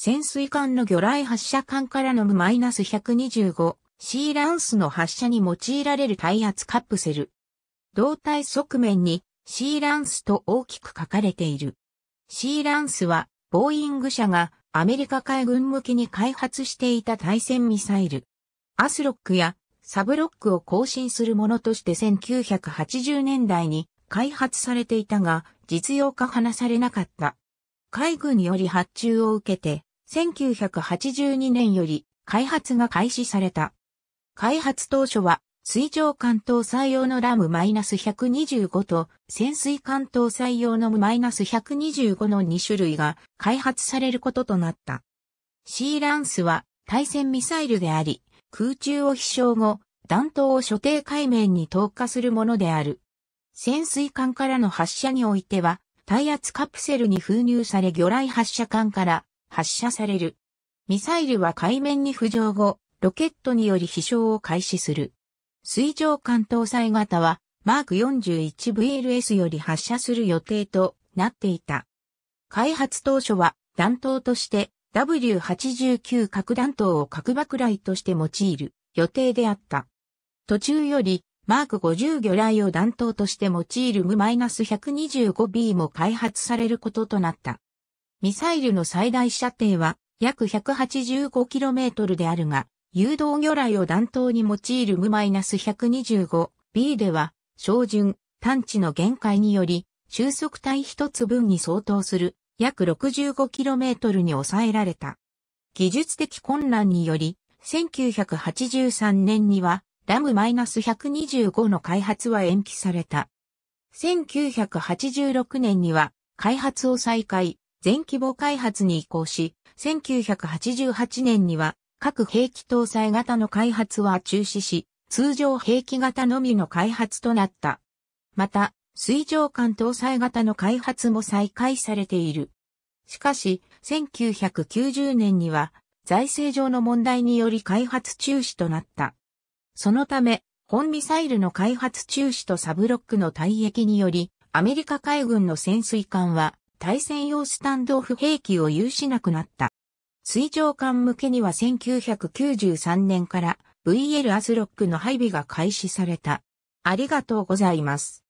潜水艦の魚雷発射艦からの -125C ランスの発射に用いられる耐圧カプセル。胴体側面に C ランスと大きく書かれている。C ランスは、ボーイング社がアメリカ海軍向きに開発していた対戦ミサイル。アスロックやサブロックを更新するものとして1980年代に開発されていたが、実用化話されなかった。海軍より発注を受けて、1982年より開発が開始された。開発当初は水上艦搭載用のラム -125 と潜水艦搭載用の -125 の2種類が開発されることとなった。シーランスは対戦ミサイルであり、空中を飛翔後、弾頭を所定海面に投下するものである。潜水艦からの発射においては、耐圧カプセルに封入され魚雷発射艦から発射される。ミサイルは海面に浮上後、ロケットにより飛翔を開始する。水上艦搭載型は、マーク 41VLS より発射する予定となっていた。開発当初は、弾頭として W89 核弾頭を核爆雷として用いる予定であった。途中より、マーク50魚雷を弾頭として用いる m -125B も開発されることとなった。ミサイルの最大射程は約 185km であるが、誘導魚雷を弾頭に用いる M-125B では、照準、探知の限界により、収束体一つ分に相当する約 65km に抑えられた。技術的混乱により、1983年には、ラム -125 の開発は延期された。1986年には、開発を再開、全規模開発に移行し、1988年には各兵器搭載型の開発は中止し、通常兵器型のみの開発となった。また、水上艦搭載型の開発も再開されている。しかし、1990年には財政上の問題により開発中止となった。そのため、本ミサイルの開発中止とサブロックの退役により、アメリカ海軍の潜水艦は対戦用スタンドオフ兵器を有しなくなった。水上艦向けには1993年から VL アスロックの配備が開始された。ありがとうございます。